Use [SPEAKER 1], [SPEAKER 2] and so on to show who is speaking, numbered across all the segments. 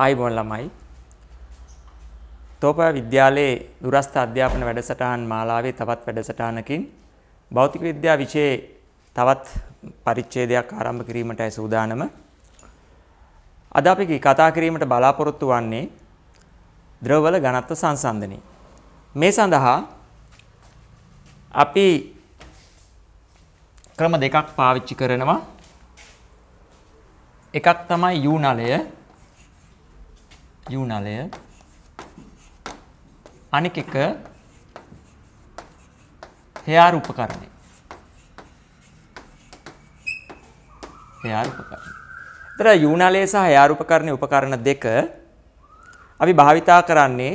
[SPEAKER 1] ආයුබෝවන් ළමයි. තෝපා විද්‍යාලයේ දුරස්ථ අධ්‍යාපන වැඩසටහන් මාලාවේ තවත් වැඩසටහනකින් භෞතික විද්‍යා විෂයේ තවත් පරිච්ඡේදයක් ආරම්භ කිරීමටයි සූදානම. අද අපි කතා කිරීමට බලාපොරොත්තු වන්නේ ද්‍රවවල ඝනත්ව සංසන්දනය. මේ සඳහා අපි ක්‍රම දෙකක් පාවිච්චි කරනවා. එකක් තමයි U නලය U නලය අනෙක එක හයාර උපකරණය හයාර උපකරණය. ඒතර U නලය සහ හයාර උපකරණේ උපකරණ දෙක අපි භාවිතා කරන්නේ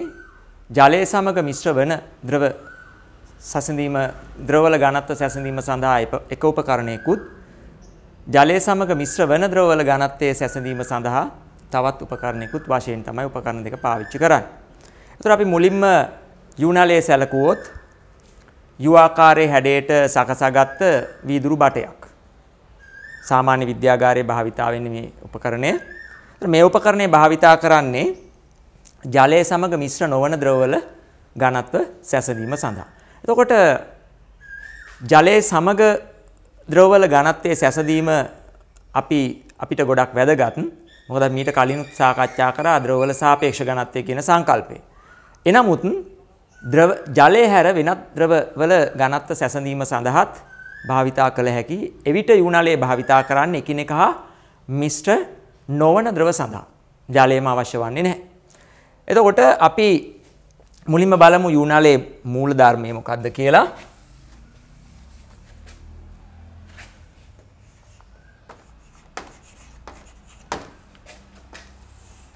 [SPEAKER 1] ජලය සමග මිශ්‍ර වන ද්‍රව සැසඳීම ද්‍රවවල ඝනත්ව සැසඳීම සඳහා එක උපකරණයකුත් ජලය සමග මිශ්‍ර වන ද්‍රවවල ඝනත්වයේ සැසඳීම සඳහා තවත් උපකරණයකුත් වශයෙන් තමයි උපකරණ දෙක පාවිච්චි කරන්නේ. ඒතර අපි මුලින්ම යුනලේ සැලකුවොත් යු ආකාරයේ හැඩයට සකසාගත්ත වීදුරු බටයක්. සාමාන්‍ය විද්‍යාගාරයේ භාවිතා වෙන්නේ මේ උපකරණය. මේ උපකරණය භාවිතා කරන්නේ ජලය සමග මිශ්‍ර නොවන ද්‍රවවල ඝනත්ව සැසඳීම සඳහා. එතකොට ජලයේ සමග ද්‍රවවල ඝනත්වයේ සැසඳීම අපි අපිට ගොඩක් වැදගත්. මොකද මීට කලින් සාකච්ඡා කරා ද්‍රවවල සාපේක්ෂ ඝනත්වය කියන සංකල්පය. එනමුත් ද්‍රව ජලය හැර වෙනත් ද්‍රවවල ඝනත්ව සැසඳීම සඳහාත් භාවිතා කළ හැකි එවිට යුණලේ භාවිතා කරන්න එකිනෙක හා මිශ්‍ර නොවන ද්‍රව සඳහා ජලයම අවශ්‍ය වන්නේ නැහැ. එතකොට අපි මුලින්ම බලමු යුණලේ මූලධර්මය මොකක්ද කියලා.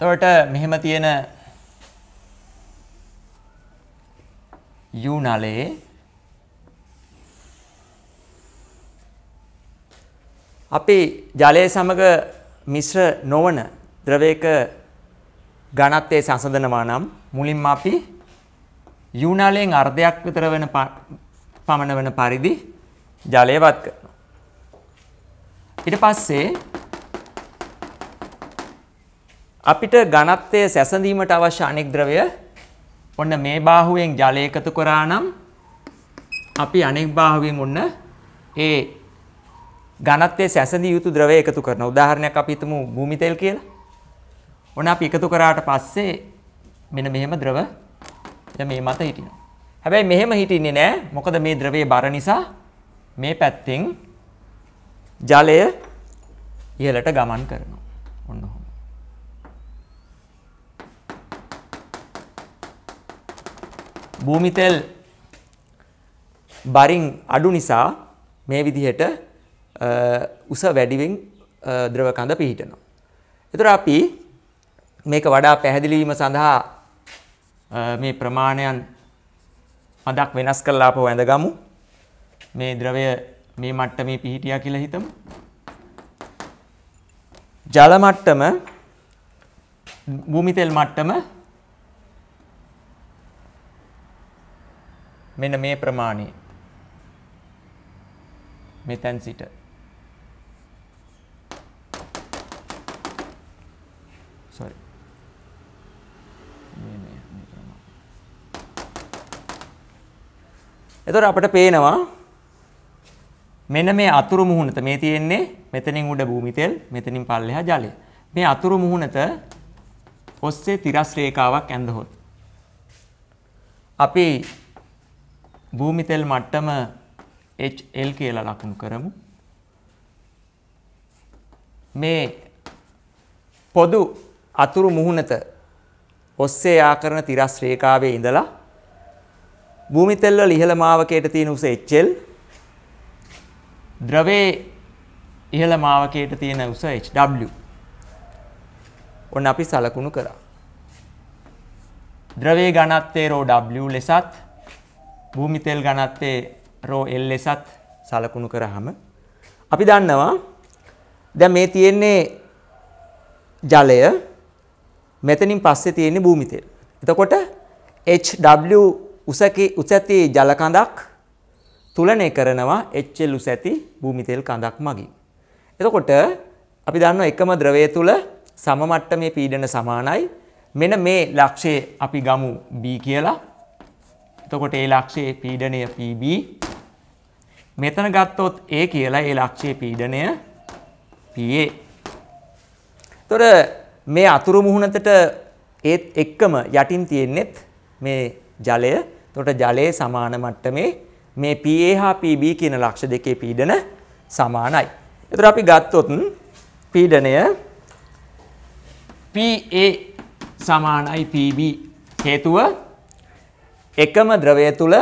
[SPEAKER 1] එතකොට මෙහෙම තියෙන U නලයේ අපි ජලය සමග මිශ්‍ර නොවන ද්‍රවයක ඝනත්වයේ සංසඳනවා නම් මුලින්ම අපි U නලයෙන් අර්ධයක් විතර වෙන පමණ වෙන පරිදි ජලය වත් කරනවා. ඊට පස්සේ අපිට ඝනත්වය සැසඳීමට අවශ්‍ය අනෙක් ද්‍රවය ඔන්න මේ බාහුවෙන් ජලය එකතු කරා නම් අපි අනෙක් බාහුවෙන් ඔන්න ඒ ඝනත්වයේ සැසඳිය යුතු ද්‍රවය එකතු කරනවා. උදාහරණයක් අපි හිතමු භූමි තෙල් කියලා. ඔන්න අපි එකතු කරාට පස්සේ මෙන්න මෙහෙම ද්‍රව දැන් මේ මත හිටිනවා. හැබැයි මෙහෙම හිටින්නේ නැහැ. මොකද මේ ද්‍රවයේ බර නිසා මේ පැත්තෙන් ජලය ඉහළට ගමන් කරනවා. ඔන්න භූමි තෙල් බරින් අඩු නිසා මේ විදිහට උස වැඩිවෙන් ද්‍රව කඳ පිහිටනවා. එතකොට අපි මේක වඩා පැහැදිලි වීම සඳහා මේ ප්‍රමාණයන් මදක් වෙනස් කරලා අපව ඇඳගමු. මේ ද්‍රවය මේ මට්ටමේ පිහිටියා කියලා හිතමු. ජල මට්ටම භූමි තෙල් මට්ටම මෙන්න මේ ප්‍රමාණය මෙතැන් සිට sorry මේ මේ මේ ප්‍රමාණය එතකොට අපිට පේනවා මෙන්න මේ අතුරු මුහුණත මේ තියෙන්නේ මෙතනින් උඩ භූමිතෙල් මෙතනින් පල්ලෙහා ජලය. මේ අතුරු මුහුණත ඔස්සේ තිරස් රේඛාවක් ඇඳහොත් අපි භූමි තෙල් මට්ටම HL කියලා ලකුණු කරමු. මේ පොදු අතුරු මුහුණත ඔස්සේ ආකරන තිරස් රේඛාවේ ඉඳලා භූමි තෙල් වල ඉහළ මාවකයට තියෙන උස HL ද්‍රවයේ ඉහළ මාවකයට තියෙන උස HW ඔන්න අපි සලකුණු කරා. ද්‍රවයේ ඝනත්වය ρW ලෙසත් භූමි තෙල් ඝනත්වයේ රෝ L ලෙසත් සලකුණු කරාම අපි දන්නවා දැන් මේ තියෙන්නේ ජලය මෙතනින් පස්සේ තියෙන්නේ භූමි තෙල්. එතකොට HW උසකේ උසැති ජල කඳක් තුලනය කරනවා HL උසැති භූමි තෙල් කඳක් මගින්. එතකොට අපි දන්නවා එකම ද්‍රවය තුල සම මට්ටමේ පීඩන සමානයි. මෙන්න මේ ලක්ෂය අපි ගමු B කියලා. එතකොට ඒ ලක්ෂයේ පීඩනය PB මෙතන ගත්තොත් A කියලා ඒ ලක්ෂයේ පීඩනය PA. එතකොට මේ අතුරු මුහුණතට ඒත් එක්කම යටින් තියෙන්නේත් මේ ජලය. එතකොට ජලයේ සමාන මට්ටමේ මේ PA හා PB කියන ලක්ෂ දෙකේ පීඩන සමානයි. එතකොට අපි ගත්තොත් පීඩනය PA සමානයි PB හේතුව එකම ද්‍රවය තුල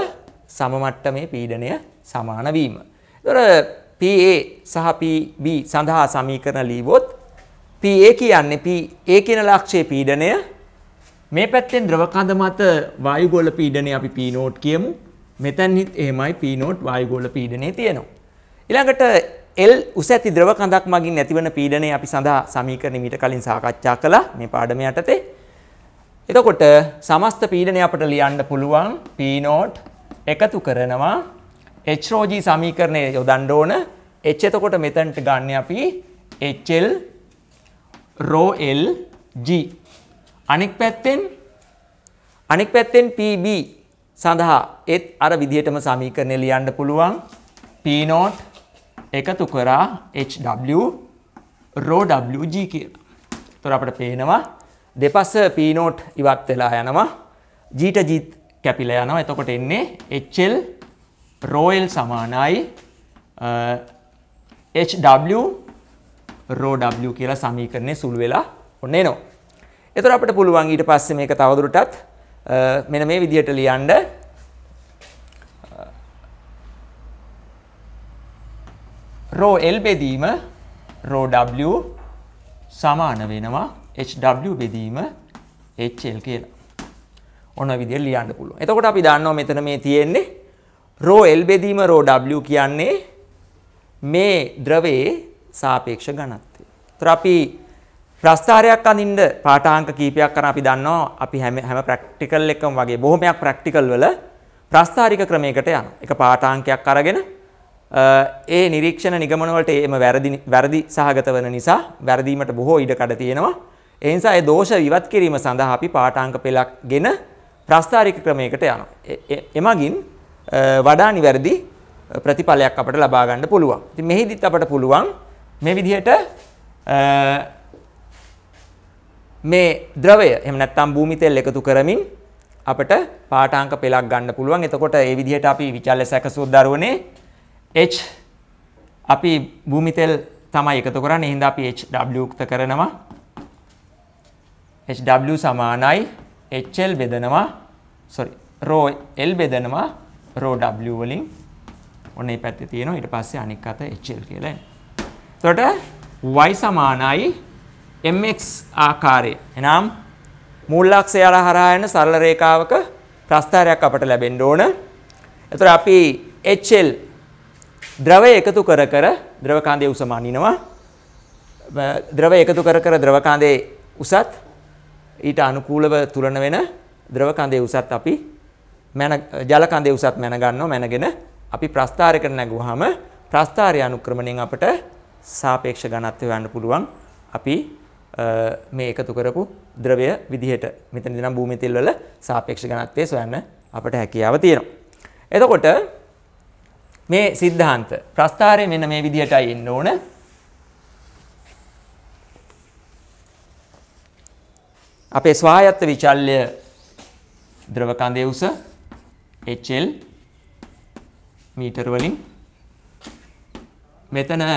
[SPEAKER 1] සම මට්ටමේ පීඩනය සමාන වීම. ඒතර PA සහ PB සඳහා සමීකරණ ලියවොත් PA කියන්නේ PA කියන ලක්ෂයේ පීඩනය මේ පැත්තෙන් ද්‍රව කඳ මත වායු ගෝල පීඩනය අපි P note කියමු. මෙතනින් එහෙමයි P note වායු ගෝල පීඩනය තියෙනවා. ඊළඟට L උස ඇති ද්‍රව කඳක් මගින් ඇතිවන පීඩනය අපි සඳහා සමීකරණ මීට කලින් සාකච්ඡා කළා මේ පාඩම යටතේ. එතකොට සමස්ත පීඩනය අපට ලියන්න පුළුවන් P නෝට් එකතු කරනවා H රෝජී සමීකරණය යොදන්න ඕන H එතකොට මෙතනට ගන්න අපි HL රෝ L G අනෙක් පැත්තෙන් අනෙක් පැත්තෙන් PB සඳහා ඒත් අර විදිහටම සමීකරණය ලියන්න පුළුවන් P නෝට් එකතු කරා HW රෝ WG කියලා. ඒතර අපිට පේනවා දෙපස පීනෝට් ඉවත් වෙලා යනවා ජීට ජීත් කැපිල යනවා එතකොට එන්නේ එච්චල් රෝයල් සමානයි HW රෝW කියලා සමීකරණය සුළු වෙලා ඔන්න එනවා. එතකොට අපිට පුළුවන් ඊට පස්සේ මේක තවදුරටත් මෙන්න මේ විදිහට ලියන්න රෝ L බෙදීම රෝ W සමාන වෙනවා HW බෙදීම HL කියලා. ඔන්න විදිහට ලියන්න පුළුවන්. එතකොට අපි දන්නවා මෙතන මේ තියෙන්නේ රෝ L බෙදීම රෝ W කියන්නේ මේ ද්‍රවයේ සාපේක්ෂ ඝනත්වය. ඒතර අපි ප්‍රස්ථාරයක් අඳින්න පාඨාංක කීපයක් කරන අපි දන්නවා අපි හැම හැම ප්‍රැක්ටිකල් එකම වගේ බොහොමයක් ප්‍රැක්ටිකල් වල ප්‍රස්ථාරික ක්‍රමයකට යනවා. එක පාඨාංකයක් අරගෙන ඒ නිරීක්ෂණ නිගමන වලට එම වැරදි වැරදි සහගත වෙන නිසා වැරදීමට බොහෝ ඉඩ කඩ තියෙනවා. ඒ නිසා ඒ දෝෂ විවත් කිරීම සඳහා අපි පාඨාංග පෙළක් ගෙන ප්‍රස්ථාරික ක්‍රමයකට යනවා. එමගින් වඩා නිවැරදි ප්‍රතිඵලයක් අපට ලබා ගන්න පුළුවන්. ඉතින් මෙහිදීත් අපට පුළුවන් මේ විදිහට මේ ද්‍රවය එහෙම නැත්නම් භූමි තෙල් එකතු කරමින් අපට පාඨාංග පෙළක් ගන්න පුළුවන්. එතකොට ඒ විදිහට අපි විචල්‍ය සැකසූ දරුවනේ H අපි භූමි තෙල් තමයි එකතු කරන්නේ. එහෙනම් අපි HW උක්ත කරනවා. HW සමානයි HL බෙදනවා sorry rho L බෙදනවා rho W වලින් ඔන්න මේ පැත්තේ තියෙනවා ඊට පස්සේ අනික් අත HL කියලා එතකොට y සමානයි mx ආකාරය එනම් මූල් අක්ෂය හරහා යන සරල රේඛාවක ප්‍රස්ථාරයක් අපට ලැබෙන්න ඕන. එතකොට අපි HL ද්‍රවය එකතු කර කර ද්‍රව කාණ්ඩයේ උස මනිනවා. ද්‍රවය එකතු කර කර ද්‍රව කාණ්ඩයේ උසත් ඊට අනුකූලව තුරන වෙන ද්‍රව කඳේ උසත් අපි මැන ජල කඳේ උසත් මැන ගන්නවා මැනගෙන අපි ප්‍රස්ථාරයකට නැගුවාම ප්‍රස්ථාරය අනුක්‍රමණයෙන් අපට සාපේක්ෂ ඝනත්වය ගන්න පුළුවන් අපි මේ එකතු කරපු ද්‍රවය විදිහට මෙතනදී නම් භූමි තෙල් වල සාපේක්ෂ ඝනත්වය සොයන්න අපට හැකියාව තියෙනවා. එතකොට මේ සිද්ධාන්ත ප්‍රස්ථාරය මෙන්න මේ විදිහටයි එන්න ඕන. අපේ ස්වායත්ත විචල්්‍ය ද්‍රව කඳේ උස HL මීටර වලින් මෙතන HW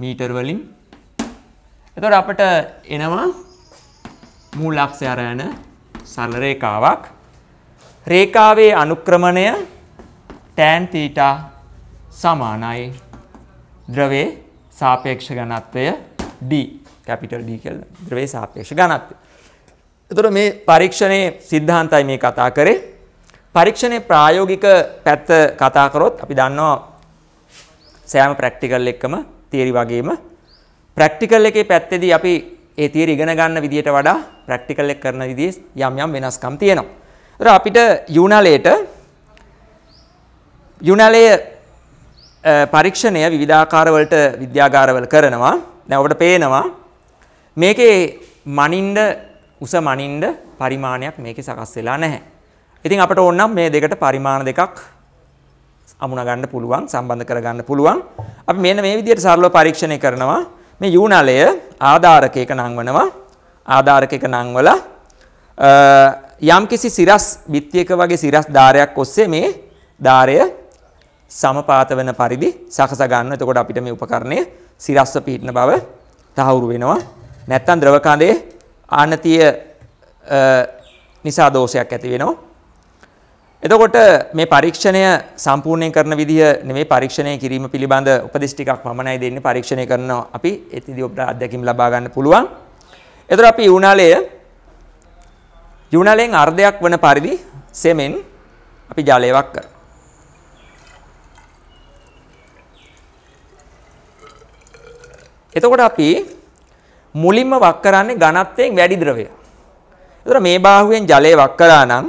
[SPEAKER 1] මීටර වලින් එතකොට අපිට එනවා මූල අක්ෂය අරගෙන සරල රේඛාවක් රේඛාවේ අනුක්‍රමණය tan θ සමානයි ද්‍රවයේ සාපේක්ෂ ඝනත්වය d කැපිටල් D කියලා ද්‍රව්‍ය සාපේක්ෂ ඝනත්වය. එතකොට මේ පරීක්ෂණයේ સિદ્ધාන්තයි මේ කතා කරේ. පරීක්ෂණයේ ප්‍රායෝගික පැත්ත කතා කරොත් අපි දන්නවා සෑම ප්‍රැක්ටිකල් එකම තියරි වගේම ප්‍රැක්ටිකල් එකේ පැත්තේදී අපි ඒ තියරි ඉගෙන ගන්න විදියට වඩා ප්‍රැක්ටිකල් එක කරන විදිහේ යම් යම් වෙනස්කම් තියෙනවා. ඒතර අපිට යුනලේට යුනලේ පරීක්ෂණය විවිධාකාරවලට විද්‍යාගාරවල කරනවා. දැන් ඔබට පේනවා මේකේ මනින්ඩ උස මනින්ඩ පරිමාණයක් මේකේ සකස් වෙලා නැහැ. ඉතින් අපට ඕන නම් මේ දෙකට පරිමාණ දෙකක් අමුණ ගන්න පුළුවන් සම්බන්ධ කර ගන්න පුළුවන්. අපි මෙන්න මේ විදිහට සරලව පරීක්ෂණය කරනවා. මේ U නලය ආධාරකයක නංවනවා. ආධාරකයක නංවලා යම් කිසි සිරස් බිත්තියක වගේ සිරස් ධාරයක් ඔස්සේ මේ ධාරය සමපාත වෙන පරිදි සකස ගන්න. එතකොට අපිට මේ උපකරණය සිරස්ව පිහිටන බව තහවුරු වෙනවා. නැත්තම් ද්‍රව කඳේ ආනතිය නිසා දෝෂයක් ඇති වෙනවා. එතකොට මේ පරීක්ෂණය සම්පූර්ණයෙන් කරන විදිහ නෙමෙයි පරීක්ෂණය කිරීම පිළිබඳ උපදෙස් ටිකක් පමණයි දෙන්නේ පරීක්ෂණය කරනවා අපි එතිදී ඔබට අත්දැකීම් ලබා ගන්න පුළුවන්. එතකොට අපි යුණාලය යුණාලයෙන් අර්ධයක් වන පරිදි සෙමෙන් අපි ජලය වක් කරනවා. එතකොට අපි මුලින්ම වක් කරන්නේ ඝනත්වයෙන් වැඩි ද්‍රවය. ඒතර මේ බාහුවෙන් ජලය වක් කරා නම්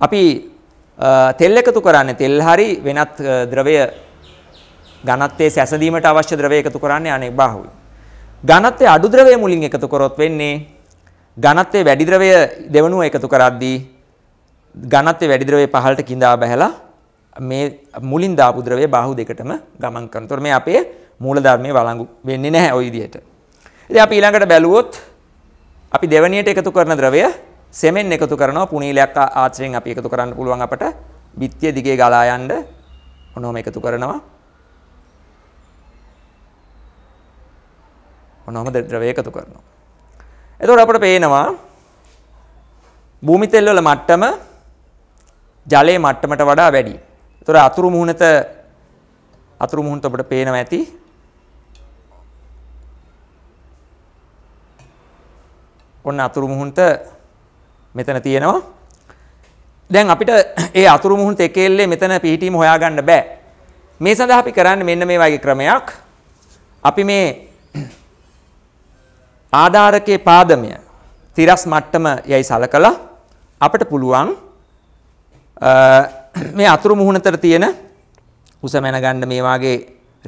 [SPEAKER 1] අපි තෙල් එකතු කරන්නේ තෙල් හරි වෙනත් ද්‍රවය ඝනත්වයේ සැසඳීමට අවශ්‍ය ද්‍රවය එකතු කරන්නේ අනෙක් බාහුවෙන්. ඝනත්වයේ අඩු ද්‍රවය මුලින් එකතු කරොත් වෙන්නේ ඝනත්වයේ වැඩි ද්‍රවය දෙවනුව එකතු කරද්දී ඝනත්වයේ වැඩි ද්‍රවය පහළට கிඳා බහැලා මේ මුලින් දාපු ද්‍රවය බාහුව දෙකටම ගමන් කරනවා. ඒතර මේ අපේ මූලධර්මයේ වළංගු වෙන්නේ නැහැ ওই විදිහට. ඉතින් අපි ඊළඟට බැලුවොත් අපි දෙවණියට එකතු කරන ද්‍රවය සෙමෙන් එකතු කරනවා පුනීලයක් ආශ්‍රයෙන් අපි එකතු කරන්න පුළුවන් අපට බිත්තිය දිගේ ගලා යන්න ඔනෝම එකතු කරනවා ඔනෝම ද්‍රවය එකතු කරනවා එතකොට අපට පේනවා භූමිතෙල් වල මට්ටම ජලයේ මට්ටමට වඩා වැඩි. ඒතර අතුරු මුහුණත අතුරු මුහුණත අපිට පේනවා ඇති ඔන්න අතුරු මුහුණත මෙතන තියෙනවා. දැන් අපිට ඒ අතුරු මුහුණත එකෙල්ලේ මෙතන පිහිටීම හොයාගන්න බෑ. මේ සඳහා අපි කරන්නේ මෙන්න මේ වගේ ක්‍රමයක්. අපි මේ ආධාරකයේ පාදමය තිරස් මට්ටම යයි සලකලා අපිට පුළුවන් මේ අතුරු මුහුණතර තියෙන උස මැනගන්න මේ වාගේ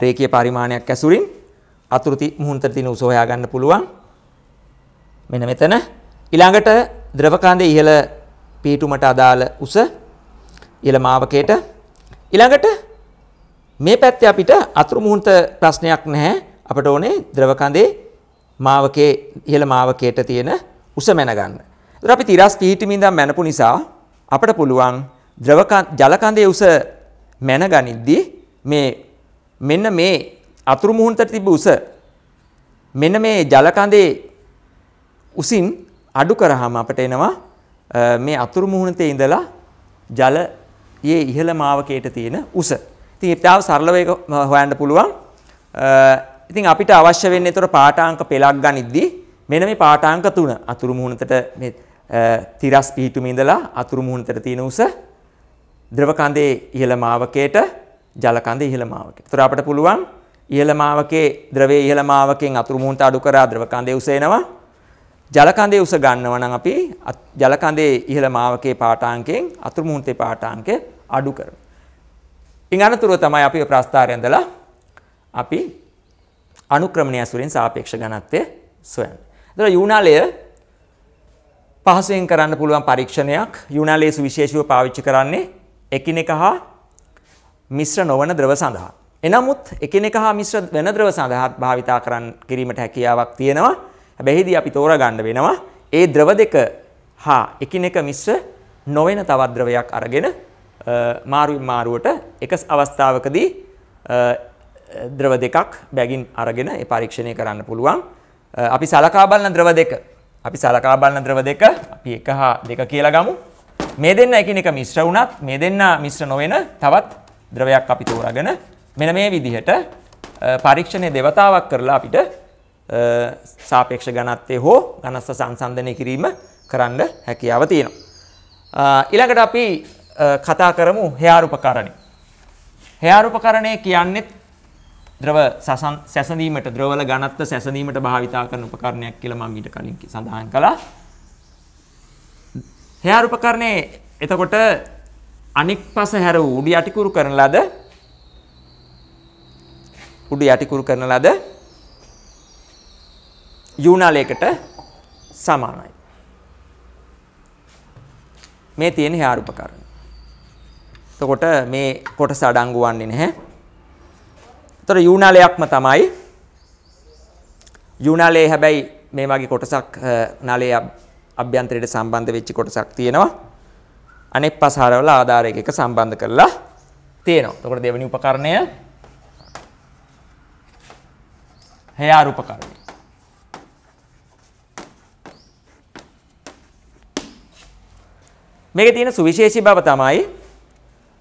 [SPEAKER 1] රේඛීය පරිමාණයක් ඇසුරින් අතුරු මුහුණතර තියෙන උස හොයාගන්න පුළුවන්. මෙන්න මෙතන ඊළඟට ද්‍රවකාන්දේ ඉහළ පීටුමට අදාළ උස ඉහළ මාවකයට ඊළඟට මේ පැත්තේ අපිට අතුරු මුහුණත ප්‍රශ්නයක් නැහැ අපට ඕනේ ද්‍රවකාන්දේ මාවකයේ ඉහළ මාවකයට තියෙන උස මැන ගන්න. ඒතර අපි තිරස් පීටිමින් ඉඳන් මැනපු නිසා අපට පුළුවන් ද්‍රවකන් ජලකන්දේ උස මැන ගනිද්දී මේ මෙන්න මේ අතුරු මුහුණතට තිබ්බ උස මෙන්න මේ ජලකන්දේ උසින් අඩු කරාම අපට එනවා මේ අතුරු මුහුණතේ ඉඳලා ජලයේ ඉහළ මාවකයට තියෙන උස. ඉතින් ඒතාව සරලව ඒක හොයන්න පුළුවන්. ඉතින් අපිට අවශ්‍ය වෙන්නේ ඒතර පාඨාංක පෙළක් ගනිද්දී මෙන්න මේ පාඨාංක තුන අතුරු මුහුණතට මේ තිරස් පිහිටුමේ ඉඳලා අතුරු මුහුණතට තියෙන උස ද්‍රව කඳේ ඉහළ මාවකයට ජල කඳේ ඉහළ මාවකයට. ඒතර අපිට පුළුවන් ඉහළ මාවකේ ද්‍රවයේ ඉහළ මාවකෙන් අතුරු මුහුණත අඩු කරා ද්‍රව කඳේ උස එනවා. ජලකඳේ උස ගන්නව නම් අපි ජලකඳේ ඉහළ මාවකයේ පාඨාංකයෙන් අතුරු මුහුණුතේ පාඨාංකය අඩු කරනවා. ඉන් අනතුරුව තමයි අපි ප්‍රස්ථාරය ඇඳලා අපි අනුක්‍රමණය ඇසුරින් සාපේක්ෂ ඝනත්වය සොයන්නේ. එතකොට යුනාලය පහසුවෙන් කරන්න පුළුවන් පරීක්ෂණයක් යුනාලයේ සුවිශේෂීව පාවිච්චි කරන්නේ එකිනෙක හා මිශ්‍ර නොවන ද්‍රව සඳහා. එනමුත් එකිනෙක හා මිශ්‍ර වෙන ද්‍රව සඳහා භාවිතා කරන්න කිරීමට හැකියාවක් තියෙනවා. බැහිදී අපි තෝරගන්න වෙනවා ඒ ද්‍රව දෙක හා එකිනෙක මිශ්‍ර නොවන තවත් ද්‍රවයක් අරගෙන මාරුවෙන් මාරුවට එක අවස්ථාවකදී ද්‍රව දෙකක් බැගින් අරගෙන ඒ පරීක්ෂණය කරන්න පුළුවන්. අපි සලකා බලන ද්‍රව දෙක. අපි සලකා බලන ද්‍රව දෙක අපි 1 හා 2 කියලා ගමු. මේ දෙන්න එකිනෙක මිශ්‍ර වුණත් මේ දෙන්න මිශ්‍ර නොවන තවත් ද්‍රවයක් අපි තෝරාගෙන මෙන්න මේ විදිහට පරීක්ෂණයේ දෙවතාවක් කරලා අපිට සාපේක්ෂ ඝනත්වය හෝ ඝනස්ස සංසන්දනය කිරීම කරන්න හැකියාව තියෙනවා. ඊළඟට අපි කතා කරමු හේආරුපකරණේ. හේආරුපකරණේ කියන්නේ ද්‍රව සැසඳීමට ද්‍රවවල ඝනත්ව සැසඳීමට භාවිතා කරන උපකරණයක් කියලා මම ඊට කලින් සඳහන් කළා. හේආරුපකරණේ එතකොට අනික් පස හැර උඩු යටිකුරු කරන ලද උඩු යටිකුරු කරන ලද යුනාලයකට සමානයි. මේ තියෙන හාරුපකරණ. එතකොට මේ කොටස අඩංගු වන්නේ නැහැ. එතකොට යුනාලයක්ම තමයි යුනාලයේ හැබැයි මේ වගේ කොටසක් නලයේ අභ්‍යන්තරයට සම්බන්ධ වෙච්ච කොටසක් තියෙනවා. අනෙක් පස් හරවල ආධාරයක එක සම්බන්ධ කරලා තියෙනවා. එතකොට දෙවෙනි උපකරණය හයාරු උපකරණය. මේකේ තියෙන සුවිශේෂී බව තමයි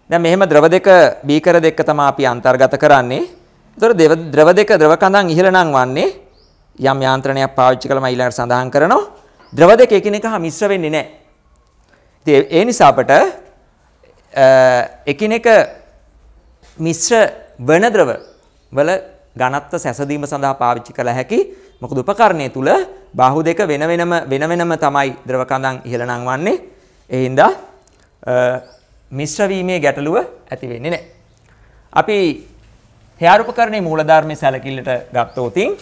[SPEAKER 1] දැන් මෙහෙම ද්‍රව දෙක බීකර දෙක තමයි අපි අන්තර්ගත කරන්නේ. ඒතොර ද්‍රව දෙක ද්‍රව කඳන් ඉහළ නම් වන්නේ යම් යාන්ත්‍රණයක් පාවිච්චි කළම ඊළඟට සඳහන් කරනවා. ද්‍රව දෙක එකිනෙක හා මිශ්‍ර වෙන්නේ නැහැ. ඉතින් ඒ නිසා අපට එකිනෙක මිශ්‍ර වන ද්‍රව වල ඝනත්ව සැසඳීම සඳහා පාවිච්චි කළ හැකි මොකද උපකරණය තුල බාහු දෙක වෙන වෙනම වෙන වෙනම තමයි ද්‍රව කඳන් ඉහළ නම් වන්නේ. ඒ හින්දා මිශ්‍රවීමේ ගැටලුව ඇති වෙන්නේ නැහැ. අපි හේාරුපකරණේ මූලධර්මයේ සැලකිල්ලට ගත්තොතින්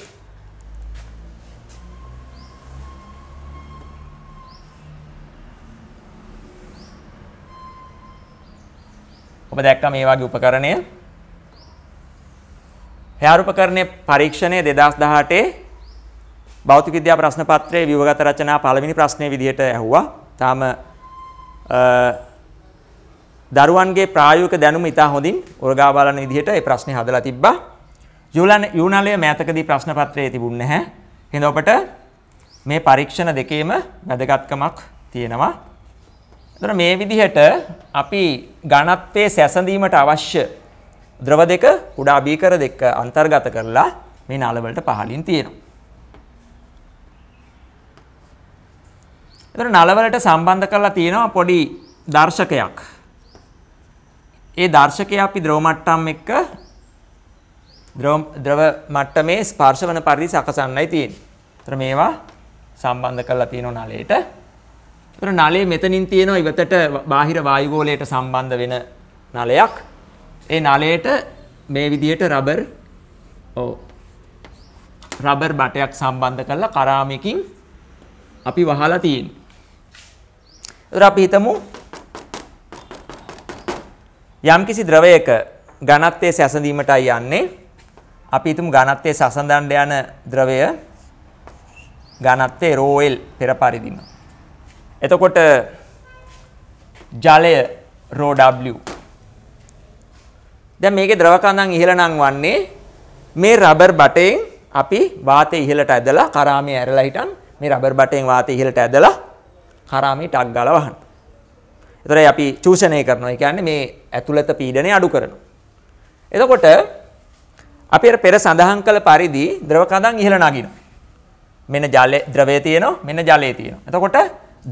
[SPEAKER 1] ඔබ දැක්කා මේ වගේ උපකරණය හේාරුපකරණේ පරීක්ෂණය 2018 භෞතික විද්‍යා ප්‍රශ්න පත්‍රයේ ව්‍යුහගත රචනා පළවෙනි ප්‍රශ්නේ විදිහට ඇහුවා. තාම දරුවන්ගේ ප්‍රායෝගික දැනුම ඉතා හොඳින් උරගා බලන විදිහට ඒ ප්‍රශ්නේ හදලා තිබ්බා. යුනාලය මෑතකදී ප්‍රශ්න පත්‍රයේ තිබුණේ නැහැ. එහෙනම් අපට මේ පරීක්ෂණ දෙකේම වැදගත්කමක් තියෙනවා. එතන මේ විදිහට අපි ඝනත්වයේ සැසඳීමට අවශ්‍ය ද්‍රව දෙක කුඩා බීකර දෙක අන්තර්ගත කරලා මේ නළවලට පහලින් තියෙනවා. එතන නලවලට සම්බන්ධ කරලා තියෙනවා පොඩි දර්ශකයක්. ඒ දර්ශකය අපි ද්‍රව මට්ටම් එක්ක ද්‍රව මට්ටමේ ස්පර්ශ වන පරිදි සකසන්නයි තියෙන්නේ. එතන මේවා සම්බන්ධ කරලා තියෙනවා නලයට. එතන නලයේ මෙතනින් තියෙනවා ඉවතට බාහිර වායු ගෝලයට සම්බන්ධ වෙන නලයක්. ඒ නලයට මේ විදිහට රබර් ඔව් රබර් බටයක් සම්බන්ධ කරලා කරාමිකින් අපි වහලා තියෙනවා. ඒතර අපි හිතමු යම්කිසි ද්‍රවයක ඝනත්වයේ සැසඳීමටයි යන්නේ. අපි හිතමු ඝනත්වයේ සැසඳන්න යන ද්‍රවය ඝනත්වයේ ρl පෙර පරිදිම. එතකොට ජලය rho w දැන් මේකේ ද්‍රව කඳන් ඉහළ නම් වන්නේ මේ රබර් බටයෙන් අපි වාතය ඉහළට ඇදලා කරාමේ ඇරලා හිටන් මේ රබර් බටයෙන් වාතය ඉහළට ඇදලා කරාමේ ටක් ගාලා වහන්න. ඒතරයි අපි චූෂණය කරනවා. ඒ කියන්නේ මේ ඇතුළත පීඩනය අඩු කරනවා. එතකොට අපි අර පෙර සඳහන් කළ පරිදි ද්‍රව කඳන් ඉහළ නගිනවා. මෙන්න ජලය ද්‍රවය තියෙනවා, මෙන්න ජලය තියෙනවා. එතකොට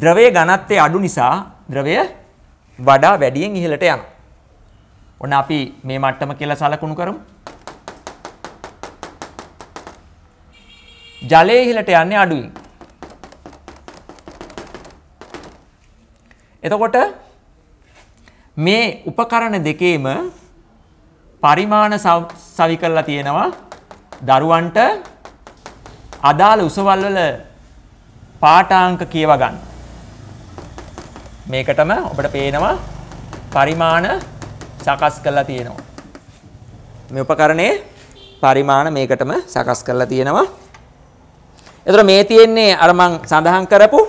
[SPEAKER 1] ද්‍රවයේ ඝනත්වය අඩු නිසා ද්‍රවය වඩා වැඩියෙන් ඉහළට යනවා. ඔන්න අපි මේ මට්ටම කියලා සලකුණු කරමු. ජලය ඉහළට යන්නේ අඩුයි. එතකොට මේ උපකරණ දෙකේම පරිමාණ සවි කරලා තියෙනවා දරුවන්ට අදාළ උසවල් වල පාඨාංක කියව ගන්න. මේකටම අපිට පේනවා පරිමාණ සකස් කරලා තියෙනවා. මේ උපකරණේ පරිමාණ මේකටම සකස් කරලා තියෙනවා. එතකොට මේ තියෙන්නේ අර මං සඳහන් කරපු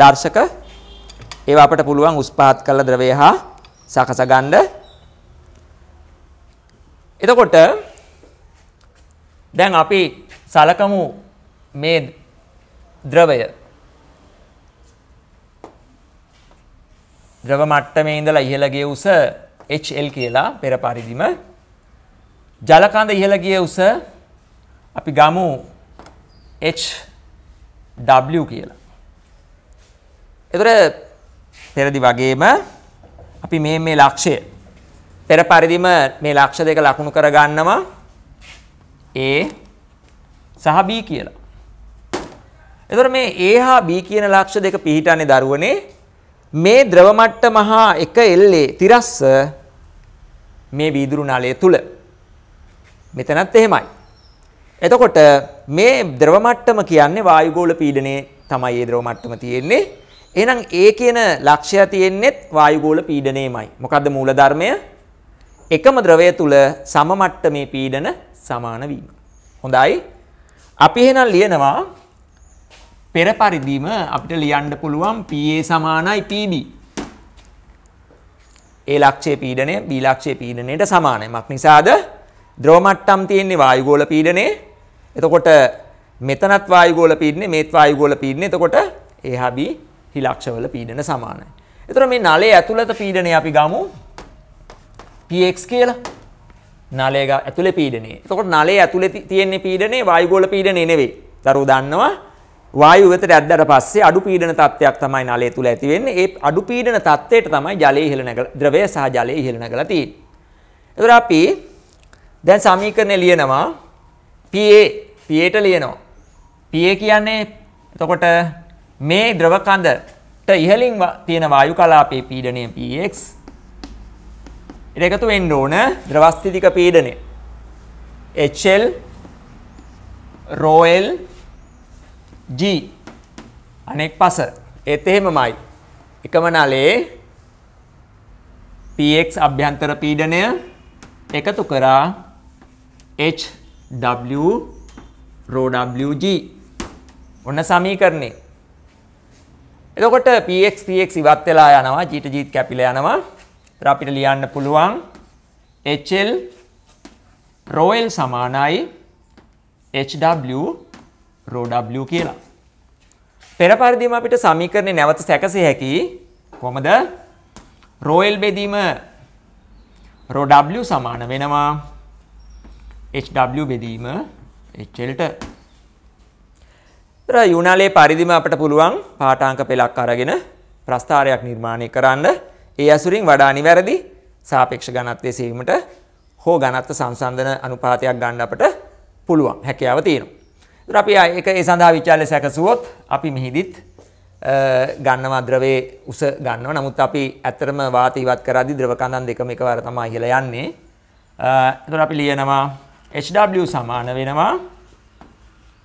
[SPEAKER 1] දර්ශක ඒවා අපට පුළුවන් උස් පහත් කළ ද්‍රවය හා සකස ගන්න. එතකොට දැන් අපි සලකමු මේ ද්‍රවය ද්‍රව මට්ටමේ ඉඳලා ඉහළ ගිය උස HL කියලා පෙර පරිදිම ජල කඳ ඉහළ ගිය උස අපි ගමු HW කියලා. ඒතර පෙරදි වගේම අපි මේ මේ ලක්ෂය පෙර පරිදිම මේ ලක්ෂ දෙක ලකුණු කරගන්නවා A සහ B කියලා. එතකොට මේ A හා B කියන ලක්ෂ දෙක පිහිටන්නේ දරුවනේ මේ ද්‍රව මට්ටම හා එක එල්ලේ තිරස්ස මේ වීදුරු නලය තුල. මෙතනත් එහෙමයි. එතකොට මේ ද්‍රව මට්ටම කියන්නේ වායුගෝල පීඩනයේ තමයි ඒ ද්‍රව මට්ටම තියෙන්නේ. එහෙනම් ඒ කියන ලක්ෂ්‍යය තියෙන්නේත් වායුගෝල පීඩනයමයි. මොකද්ද මූලධර්මය? එකම ද්‍රවය තුල සම මට්ටමේ පීඩන සමාන වීම. හොඳයි. අපි එහෙනම් ලියනවා පෙර පරිදිම අපිට ලියන්න පුළුවන් PA සමානයි PB. ඒ ලක්ෂ්‍ය පීඩනය B ලක්ෂ්‍ය පීඩනයට සමානයි. මක් නිසාද? ද්‍රව මට්ටම් තියෙන්නේ වායුගෝල පීඩනයේ. එතකොට මෙතනත් වායුගෝල පීඩනේ මේත් වායුගෝල පීඩනේ. එතකොට A හා B හිලක්ෂවල පීඩන සමානයි. එතර මේ නලේ ඇතුළත පීඩනය අපි ගමු පX කියලා නලේ ඇතුළ පීඩනේ තකොට නලේ ඇතුළ තියෙන්නේ පීඩනේ වායුගෝල පීඩනේ නෙවෙයි දරු දන්නවා වායු වෙතට ඇද්දට පස්සේ අඩු පීඩන තත්ත්වයක් තමයි නලය තුල ඇති වෙන්නේ ඒ අඩු පීඩන තත්ත්වයට තමයි ජලය ඉහළ නැගලා ද්‍රවය සහ ජලය ඉහළ නැගලා තියෙන්නේ ඒතර අපි දැන් සමීකරණය ලියනවා PA PA ට ලියනවා PA කියන්නේ එතකොට මේ ද්‍රව කඳට ඉහළින් තියෙන වායු කලාපයේ පීඩනය px ඊට එකතු වෙන්න ඕන ද්‍රවස්ථිතික පීඩනය HL ρl g අනෙක් පස ඒත් එහෙමමයි එකම නලයේ px අභ්‍යන්තර පීඩනය එකතු කරා hw rho wg ඔන්න සමීකරණේ එතකොට px px ඉවත් වෙලා යනවා ජීට ජීත් කැපිලා යනවා. ඒතර අපිට ලියන්න පුළුවන් hl ρl සමානයි hw ρw කියලා. පෙර පරිදිම අපිට සමීකරණේ නැවත සැකසෙ හැකි කොහොමද? රෝල් බෙදීම රෝ W සමාන වෙනවා HW බෙදීම HL ට තොර යුනාලේ පරිදිම අපට පුළුවන් පාඨාංක පෙළක් අරගෙන ප්‍රස්ථාරයක් නිර්මාණය කරන්න ඒ අසුරින් වඩා නිවැරදි සාපේක්ෂ ඝනත්වයේ සීවීමට හෝ ඝනත්ව සංසන්දන අනුපාතයක් ගන්න අපට පුළුවන් හැකියාව තියෙනවා. ඒතර අපි ඒක ඒ සඳහා විචාලය සැකසුවොත් අපි මෙහිදිත් ගන්නවා ද්‍රවයේ උස ගන්නවා. නමුත් අපි ඇත්තටම වාත ඉවත් කරද්දී ද්‍රව කඳන් දෙකම එකවර තමයි ඉහළ යන්නේ. ඒතර අපි ලියනවා HW සමාන වෙනවා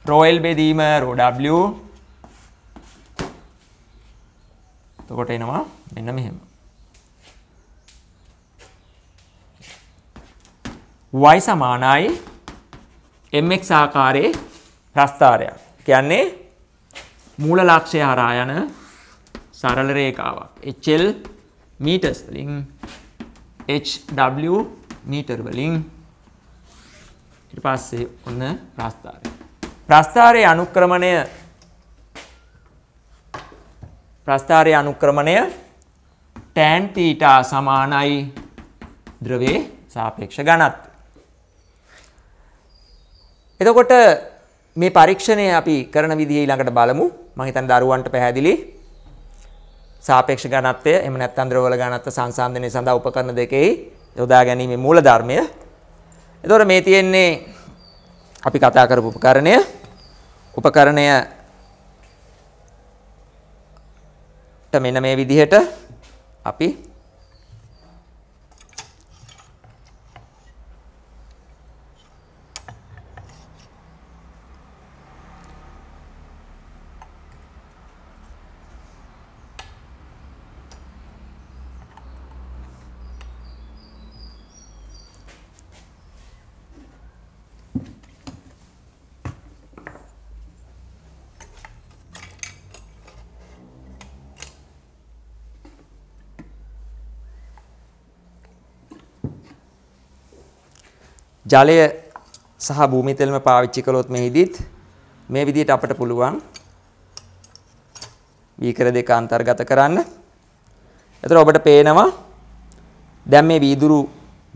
[SPEAKER 1] රෝල් බෙදීම රෝඩ්ලු තකොට එනවා මෙන්න මෙහෙම y සමානයි mx ආකාරයේ ප්‍රස්ථාරයක් කියන්නේ මූල ලක්ෂය හරහා යන සරල රේඛාවක් hl meters වලින් hw meter වලින් ඊට පස්සේ ඔන්න ප්‍රස්ථාරය ප්‍රස්ථාරයේ අනුක්‍රමණය ප්‍රස්ථාරයේ අනුක්‍රමණය tan θ සමානයි ද්‍රවයේ සාපේක්ෂ ඝනත්වය. එතකොට මේ පරීක්ෂණය අපි කරන විදිහ ඊළඟට බලමු. මම හිතන්නේ දරුවන්ට පැහැදිලි. සාපේක්ෂ ඝනත්වය එහෙම නැත්නම් ද්‍රවවල ඝනත්ව සංසන්දනය සඳහා උපකරණ දෙකේ යොදා ගැනීමේ මූලධර්මය. එතකොට මේ තියෙන්නේ අපි කතා කරපු උපකරණය උපකරණය මෙන්න මේ විදිහට අපි ජලය සහ භූමි තෙල්ම පාවිච්චි කළොත් මෙහිදීත් මේ විදිහට අපට පුළුවන් වීකර දෙක අන්තර්ගත කරන්න. එතකොට ඔබට පේනවා දැන් මේ වීදුරු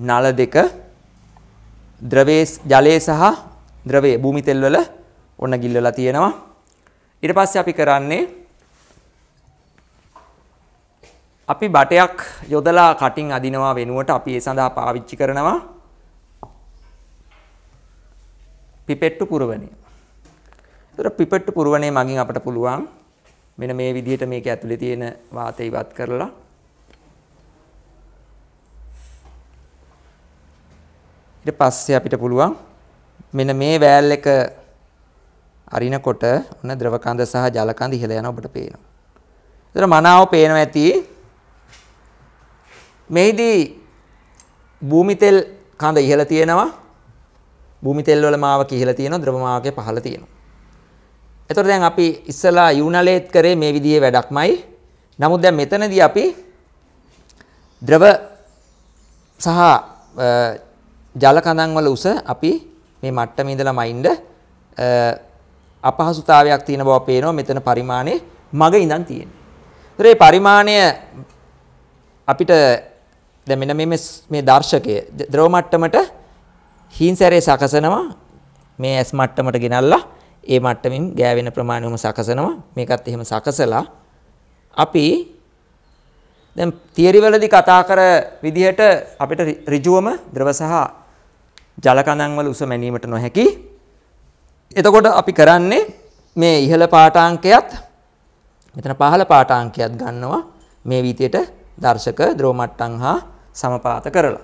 [SPEAKER 1] නල දෙක ද්‍රවයේ ජලයේ සහ ද්‍රවයේ භූමි තෙල් වල ඔන්න ගිල්වලා තියෙනවා. ඊට පස්සේ අපි කරන්නේ අපි බටයක් යොදලා කටින් අදිනවා වෙනුවට අපි ඒ සඳහා පාවිච්චි කරනවා පිපෙට්ටු පුරවණය. ඒතර පිපෙට්ටු පුරවණය මගින් අපට පුළුවන් මෙන්න මේ විදිහට මේක ඇතුලේ තියෙන වාතය ඉවත් කරලා ඊට පස්සේ අපිට පුළුවන් මෙන්න මේ වෑල් එක අරිනකොට ඔන්න ද්‍රව කඳ සහ ජල කඳ ඉහළ යන ඔබට පේනවා. ඒතර මනාව පේනවා ඇති මේදී භූමිතෙල් කඳ ඉහළ තියෙනවා භූමි තෙල් වල මාවක ඉහළ තියෙනවා ද්‍රව මාවකේ පහළ තියෙනවා. එතකොට දැන් අපි ඉස්සලා යුනලේත් කරේ මේ විදිහේ වැඩක්මයි. නමුත් දැන් මෙතනදී අපි ද්‍රව සහ ජල කඳන් වල උස අපි මේ මට්ටමේ ඉඳලාම අයින්ද අපහසුතාවයක් තියෙන බව පේනවා මෙතන පරිමාණය මග ඉඳන් තියෙන්නේ. ඒතර මේ පරිමාණය අපිට දැන් මෙන්න මේ මේ දර්ශකය ද්‍රව මට්ටමට හීන්සැරේ සකසනවා මේ ඇස් මට්ටමට ගෙනල්ලා ඒ මට්ටමින් ගෑවෙන ප්‍රමාණයම සකසනවා මේකත් එහෙම සකසලා අපි දැන් තියරි වලදී කතා කර විදිහට අපිට ඍජුවම ද්‍රව සහ ජල කණන් වල උස මැනීමට නොහැකි. එතකොට අපි කරන්නේ මේ ඉහළ පාඨාංකයත් මෙතන පහළ පාඨාංකයත් ගන්නවා මේ විදිහට දර්ශක ද්‍රව මට්ටම් හා සමපාත කරලා.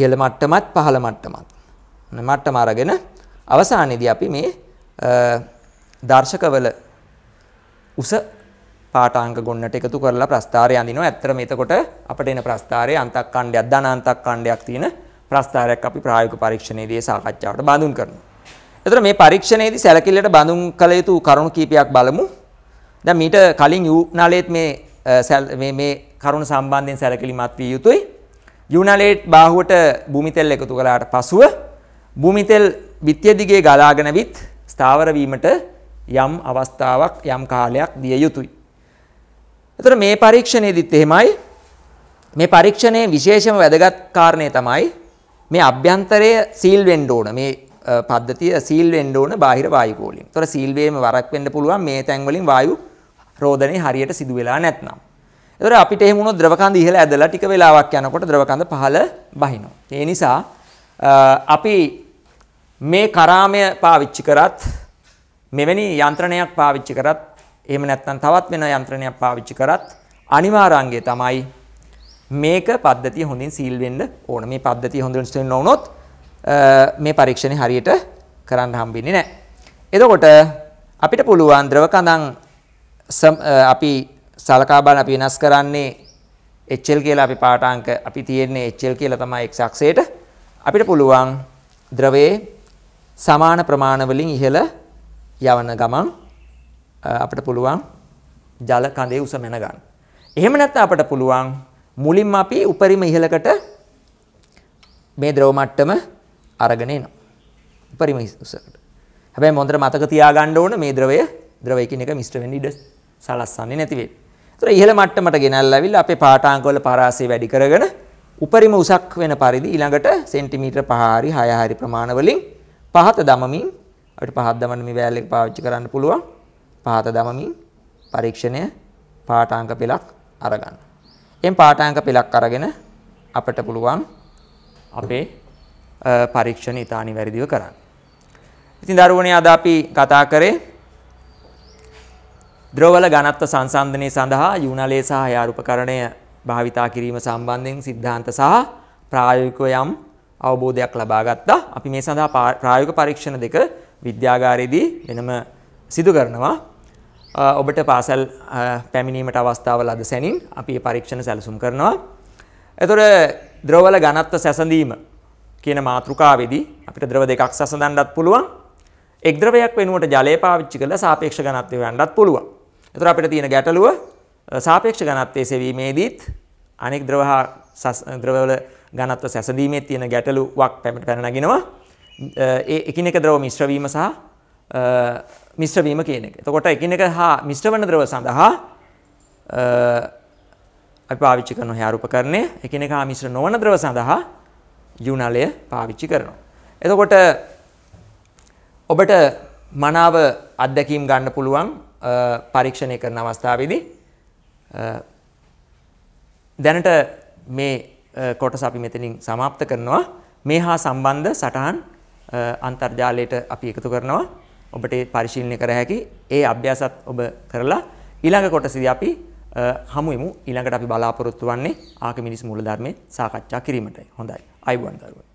[SPEAKER 1] ඉහළ මට්ටමත් පහළ මට්ටමත් මට්ටම අරගෙන අවසානයේදී අපි මේ දර්ශකවල උස පාටාංග ගොන්නට එකතු කරලා ප්‍රස්ථාරය අඳිනවා. ඇත්තටම එතකොට අපිට එන ප්‍රස්ථාරයේ අන්තක් ඛණ්ඩයක් ධනාන්තක් ඛණ්ඩයක් තියෙන ප්‍රස්ථාරයක් අපි ප්‍රායෝගික පරීක්ෂණයේදී සාකච්ඡාවට බඳුන් කරනවා. එතකොට මේ පරීක්ෂණයේදී සැලකිල්ලට බඳුන් කළ යුතු කරුණු කීපයක් බලමු. දැන් මීට කලින් U නලයේත් මේ මේ මේ කරුණ සම්බන්ධයෙන් සැලකිලිමත් විය යුතුයි. U නලයේ බාහුවට භූමිතෙල් එකතු කළාට පසුව භූමිතෙල් විත්‍ය දිගේ ගලාගෙන විත් ස්ථාවර වීමට යම් අවස්ථාවක් යම් කාලයක් දිය යුතුයි. එතකොට මේ පරීක්ෂණයේදීත් එහෙමයි මේ පරීක්ෂණයේ විශේෂම වැදගත් කාරණය තමයි මේ අභ්‍යන්තරය සීල් වෙන්න ඕන මේ පද්ධතිය සීල් වෙන්න ඕන බාහිර වායු ගෝලයෙන්. ඒතොර සීල් වේම වරක් වෙන්න පුළුවන් මේ තැන් වලින් වායු රෝදනය හරියට සිදු වෙලා නැත්නම්. ඒතොර අපිට එහෙම වුණොත් ද්‍රව කඳ ඉහළ ඇදලා ටික වෙලාවක් යනකොට ද්‍රව කඳ පහළ බහිනවා. ඒ නිසා අපි මේ කරාමය පාවිච්චි කරත් මෙවැනි යන්ත්‍රණයක් පාවිච්චි කරත් එහෙම නැත්නම් තවත් වෙන යන්ත්‍රණයක් පාවිච්චි කරත් අනිවාර්යංගය තමයි මේක පද්ධතිය හොඳින් සීල් වෙන්න ඕන. මේ පද්ධතිය හොඳින් සීල් නොවුනොත් මේ පරීක්ෂණය හරියට කරන්න හම්බෙන්නේ නැහැ. එතකොට අපිට පුළුවන් ද්‍රව කඳන් අපි සලකා බලන අපි වෙනස් කරන්නේ HL කියලා අපි පාඨාංක අපි තියෙන්නේ HL කියලා තමයි x අක්ෂයට අපිට පුළුවන් ද්‍රවයේ සමාන ප්‍රමාණ වලින් ඉහළ යවන ගමන් අපිට පුළුවන් ජල කඳේ උස මැන ගන්න. එහෙම නැත්නම් අපිට පුළුවන් මුලින්ම අපි උපරිම ඉහළකට මේ ද්‍රව මට්ටම අරගෙන එනවා. උපරිම උසකට. හැබැයි මොන්දර මතක තියාගන්න ඕන මේ ද්‍රවය ද්‍රවයකින් එක මිශ්‍ර වෙන්න ඉඩ සලස්සන්නේ නැති වෙන්නේ. ඒතර ඉහළ මට්ටමට ගෙනල්ලාවිල්ලා අපේ පාඨාංග වල පරාසය වැඩි කරගෙන උපරිම උසක් වෙන පරිදි ඊළඟට සෙන්ටිමීටර 5 හරි 6 හරි ප්‍රමාණ වලින් පහත දමමින් අපිට පහත් දමන මේ වෑල් එක පාවිච්චි කරන්න පුළුවන්. පහත දමමින් පරීක්ෂණය පාඨාංක පෙළක් අරගන්න. එම් පාඨාංක පෙළක් අරගෙන අපිට පුළුවන් අපේ පරීක්ෂණ ඉතා නිවැරදිව කරන්න. ඉතින් දරුවනේ අද අපි කතා කරේ ද්‍රවවල ඝනත්ව සංසන්දනය සඳහා යුනලේ සහ යාරුපකරණය භාවිතා කිරීම සම්බන්ධයෙන් සිද්ධාන්ත සහ ප්‍රායෝගිකව යම් අවබෝධයක් ලබා ගත්තා. අපි මේ සඳහා ප්‍රායෝගික පරීක්ෂණ දෙක විද්‍යාගාරයේදී වෙනම සිදු කරනවා. ඔබට පාසල් පැමිණීමට අවස්ථාව ලද සැනින් අපි මේ පරීක්ෂණ සැලසුම් කරනවා. එතකොට ද්‍රවවල ඝනත්ව සැසඳීම කියන මාතෘකාවේදී අපිට ද්‍රව දෙකක් සැසඳන්නත් පුළුවන්. එක් ද්‍රවයක් වෙනුවට ජලය පාවිච්චි කරලා සාපේක්ෂ ඝනත්වය හොයන්නත් පුළුවන්. එතකොට අපිට තියෙන ගැටලුව සාපේක්ෂ ඝනත්වයේ සෙවීමේදීත් අනෙක් ද්‍රව හා ද්‍රවවල ඝනත්ව සැසඳීමේ තියෙන ගැටලුවක් පැන නගිනවා. ඒ එකිනෙක ද්‍රව මිශ්‍ර වීම සහ මිශ්‍ර වීම කියන එක. එතකොට එකිනෙක හා මිශ්‍ර වන ද්‍රව සඳහා අපි පාවිච්චි කරන හැර උපකරණය එකිනෙක හා මිශ්‍ර නොවන ද්‍රව සඳහා යුනලය පාවිච්චි කරනවා. එතකොට ඔබට මනාව අත්දැකීම් ගන්න පුළුවන් පරීක්ෂණය කරන අවස්ථාවේදී දැනට මේ කොටස අපි මෙතනින් સમાપ્ત කරනවා. මේ හා සම්බන්ධ සටහන් අන්තර්ජාලයට අපි එකතු කරනවා. ඔබට පරිශීලනය කර හැකි ඒ අභ්‍යාසත් ඔබ කරලා ඊළඟ කොටසදී අපි හමුවෙමු ඊළඟට අපි බලාපොරොත්තු වන්නේ ආකමිනිස් මූලධර්මයේ සාකච්ඡා කිරීමටයි. හොඳයි. අයුවන් දරුවෝ.